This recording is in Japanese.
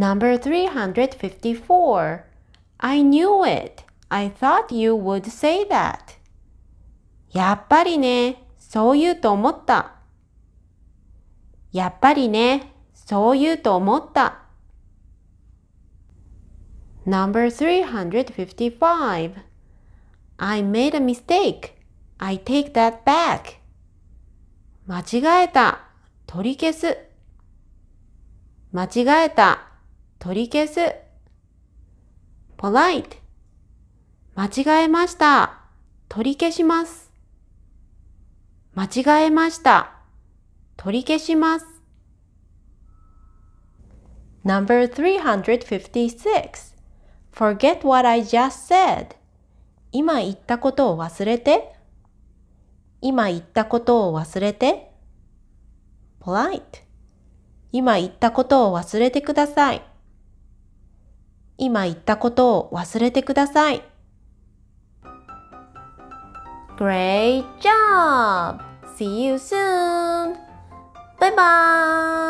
Number 354. I knew it. I thought you would say that. やっぱりね、そう言うと思った。やっぱりね、そう言うと思った。Number 355. I made a mistake. I take that back. 間違えた。取り消す。間違えた。取り消す polite 間違えました。取り消します。間違えました。取り消します。Number 356 Forget what I just said 今言ったことを忘れて今言ったことを忘れて polite 今言ったことを忘れてください。今言ったことを忘れてください。Great job! See you soon! バイバーイ